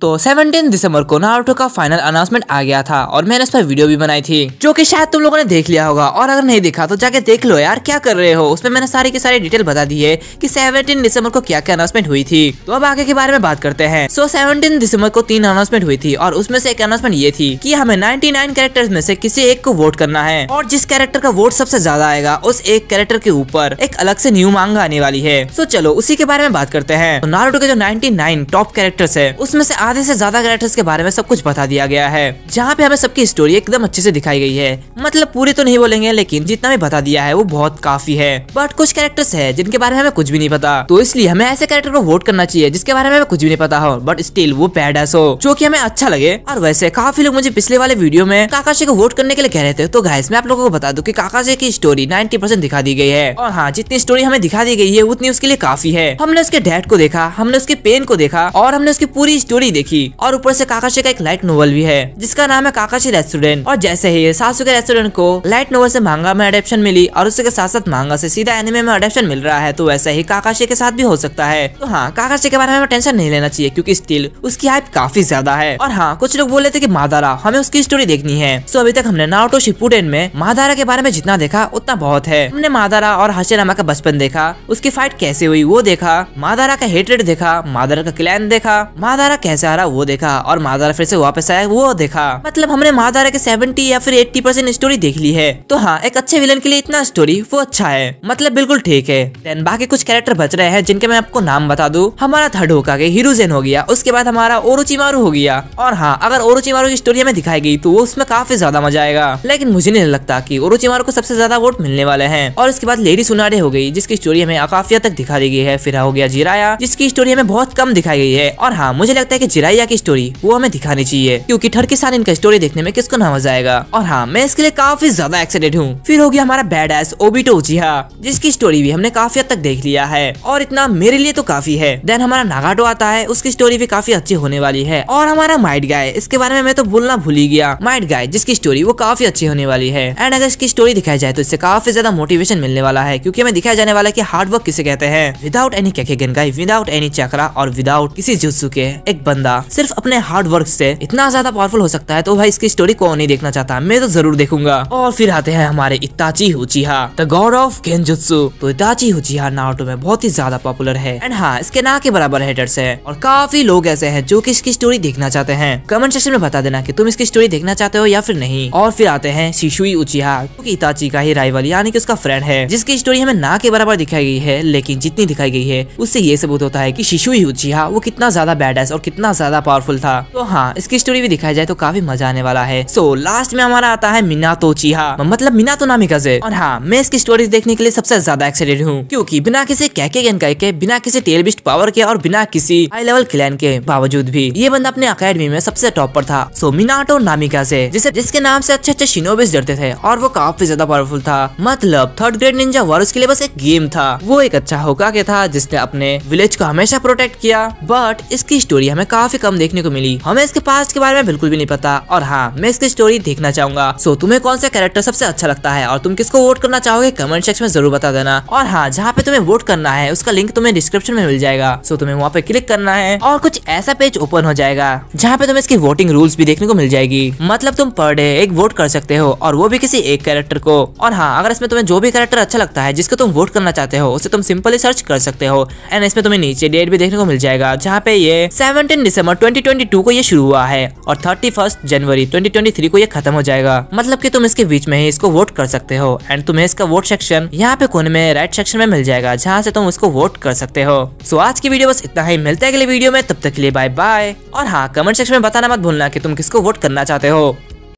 तो 17 दिसंबर को नारुतो का फाइनल अनाउंसमेंट आ गया था और मैंने इस पर वीडियो भी बनाई थी जो कि शायद तुम लोगों ने देख लिया होगा और अगर नहीं देखा तो जाके देख लो यार क्या कर रहे हो उसमें मैंने सारी की सारी डिटेल बता दी है कि 17 दिसंबर को क्या क्या अनाउंसमेंट हुई थी तो अब आगे के बारे में बात करते हैं सो सेवनटीन दिसंबर को तीन अनाउंसमेंट हुई थी और उसमें से एक अनाउंसमेंट ये थी की हमें नाइन्टी नाइन कैरेक्टर्स में से किसी एक को वोट करना है और जिस कैरेक्टर का वोट सबसे ज्यादा आएगा उस एक कैरेक्टर के ऊपर एक अलग से न्यू मांग आने वाली है सो चलो उसी के बारे में बात करते हैं तो नारोटो के जो नाइन्टी टॉप कैरेक्टर्स है उसमें से आधे से ज्यादा कैरेक्टर्स के बारे में सब कुछ बता दिया गया है जहाँ पे हमें सबकी स्टोरी एकदम अच्छे से दिखाई गई है मतलब पूरी तो नहीं बोलेंगे लेकिन जितना भी बता दिया है वो बहुत काफी है बट कुछ कैरेक्टर्स है जिनके बारे में हमें कुछ भी नहीं पता तो इसलिए हमें ऐसे कैरेक्टर को वोट करना चाहिए जिसके बारे में हमें कुछ भी नहीं पता हो बट स्टिल वो पैडस हो जो की हमें अच्छा लगे और वैसे काफी लोग मुझे पिछले वाले वीडियो में काकाशी को वोट करने के लिए कह रहे थे तो गाय मैं आप लोगों को बता दू की काकाशी की स्टोरी 90 दिखा दी गई है और हाँ जितनी स्टोरी हमें दिखा दी गई है उतनी उसके लिए काफी है हमने उसके डैड को देखा हमने उसके पेन को देखा और हमने उसकी पूरी स्टोरी देखी और ऊपर से काकाशी का एक लाइट नोवल भी है जिसका नाम है काकाशी रेस्टोरेंट और जैसे ही सासू के रेस्टोरेंट को लाइट नोवल से मांगा में अडेप्शन मिली और उसके साथ साथ मांगा से सीधा एनिमे में अडेप्शन मिल रहा है तो वैसे ही काकाशी के साथ भी हो सकता है तो हाँ काकाशी के बारे में टेंशन नहीं लेना चाहिए क्यूँकी स्टिल उसकी हाइप काफी ज्यादा है और हाँ कुछ लोग बोले थे की मादारा हमें उसकी स्टोरी देखनी है तो अभी तक हमने नाउटो शिपुडेन में मादारा के बारे में जितना देखा उतना बहुत है हमने मादारा और हाशिनामा का बचपन देखा उसकी फाइट कैसे हुई वो देखा मादारा का हेटरेट देखा मादारा का क्लैन देखा मादारा कैसे आ रहा वो देखा और मादारा फिर से वापस आया वो देखा मतलब हमने मादारा के सेवेंटी या फिर एट्टी परसेंट स्टोरी देख ली है तो हाँ एक अच्छे विलन के लिए इतना स्टोरी वो अच्छा है मतलब बिल्कुल ठीक है देन बाकी कुछ कैरेक्टर बच रहे हैं जिनके मैं आपको नाम बता दू हमारा थर्ड होका के हीरोजेन हो गया उसके बाद हमारा ओरुचिमारू हो गया और हाँ अगर ओरुचिमारू की स्टोरी हमें दिखाई गई तो वो उसमें काफी ज्यादा मजा आएगा लेकिन मुझे नहीं लगता की ओरुचिमारू को सबसे ज्यादा वोट मिलने वाले हैं और उसके बाद लेडी सुनारे हो गई जिसकी स्टोरी हमें अकाफिया तक दिखा दी गई है फिर हो गया जीराया जिसकी स्टोरी हमें बहुत कम दिखाई गई है और हाँ मुझे लगता है की चिराइया की स्टोरी वो हमें दिखानी चाहिए क्यूँकी किसान इनका स्टोरी देखने में किसको ना मजा आएगा और हाँ मैं इसके लिए काफी ज्यादा एक्साइटेड हूँ फिर होगी हमारा बैड एस ओबीटो जिसकी स्टोरी भी हमने काफी हद तक देख लिया है और इतना मेरे लिए तो काफी है देन हमारा नागाटो आता है उसकी स्टोरी भी काफी अच्छी होने वाली है और हमारा माइट गाय इसके बारे में मैं तो बोलना भूल ही गया माइट गाय जिसकी स्टोरी वो काफी अच्छी होने वाली है एंड अगर इसकी स्टोरी दिखाई जाए तो इससे काफी ज्यादा मोटिवेशन मिलने वाला है क्यूँकी हमें दिखाया जाने वाला है हार्ड वर्क किसे कहते हैं विदाउट एनी कैकेगन गाय विदाउट एनी चक्रा और विदाउट किसी जुस्सू के एक बंदा बंदा सिर्फ अपने हार्ड वर्क से इतना ज्यादा पावरफुल हो सकता है तो भाई इसकी स्टोरी कौन नहीं देखना चाहता मैं तो जरूर देखूंगा और फिर आते हैं हमारे Itachi Uchiha the god of genjutsu तो इताची उचिहा नाटो में बहुत ही ज्यादा पॉपुलर है एंड हाँ इसके ना के बराबर हेटर्स है और काफी लोग ऐसे है जो की इसकी स्टोरी देखना चाहते हैं कमेंट सेक्शन में बता देना की तुम इसकी स्टोरी देखना चाहते हो या फिर नहीं और फिर आते हैं शिशुई उचिहा क्यूँकी इताची का ही राइवल यानी की उसका फ्रेंड है जिसकी स्टोरी हमें ना के बराबर दिखाई गई है लेकिन जितनी दिखाई गई है उससे ये सबूत होता है की ही उचिहा वो कितना ज्यादा बैड और कितना इतना ज्यादा पावरफुल था तो हाँ इसकी स्टोरी भी दिखाई जाए तो काफी मजा आने वाला है सो so, लास्ट में हमारा आता है मिना तो चीहा मतलब मिना तो नामी से और हाँ मैं इसकी स्टोरी देखने के लिए सबसे ज्यादा एक्साइटेड हूँ क्यूँकी बिना किसी कैके गन के बिना किसी टेलबिस्ट पावर के और बिना किसी हाई लेवल क्लैन के बावजूद भी ये बंदा अपने अकेडमी में सबसे टॉप पर था सो मिनाटो नामिका से जिसे जिसके नाम से अच्छे अच्छे शिनोबिस डरते थे और वो काफी ज्यादा पावरफुल था मतलब थर्ड ग्रेड निंजा वॉरिस के लिए बस एक गेम था वो एक अच्छा होगा के था जिसने अपने विलेज को हमेशा प्रोटेक्ट किया बट इसकी स्टोरी हमें काफी कम देखने को मिली हमें इसके पास्ट के बारे में बिल्कुल भी नहीं पता और हाँ मैं इसकी स्टोरी देखना चाहूंगा सो तुम्हें कौन सा कैरेक्टर सबसे अच्छा लगता है और तुम किसको वोट करना चाहोगे कमेंट सेक्शन में जरूर बता देना और हाँ जहाँ पे तुम्हें वोट करना है उसका लिंक तुम्हें डिस्क्रिप्शन में मिल जाएगा सो तुम्हें वहाँ पे क्लिक करना है और कुछ ऐसा पेज ओपन हो जाएगा जहाँ पे तुम्हें इसकी वोटिंग रूल्स भी देखने को मिल जाएगी मतलब तुम पर डे एक वोट कर सकते हो और वो भी किसी एक कैरेक्टर को और हाँ अगर इसमें तुम्हें जो भी कैरेक्टर अच्छा लगता है जिसको तुम वोट करना चाहते हो उसे तुम सिंपली सर्च कर सकते हो एंड इसमें तुम्हें नीचे डेट भी देखने को मिल जाएगा जहाँ पे ये सेवनटीन दिसंबर 2022 को ये शुरू हुआ है और 31 जनवरी 2023 को ये खत्म हो जाएगा मतलब कि तुम इसके बीच में ही इसको वोट कर सकते हो एंड तुम्हें इसका वोट सेक्शन यहाँ पे कोने में राइट सेक्शन में मिल जाएगा जहाँ से तुम इसको वोट कर सकते हो सो आज की वीडियो बस इतना ही मिलता है अगले वीडियो में तब तक के लिए बाय बाय और हाँ कमेंट सेक्शन में बताना मत भूलना की तुम किसको वोट करना चाहते हो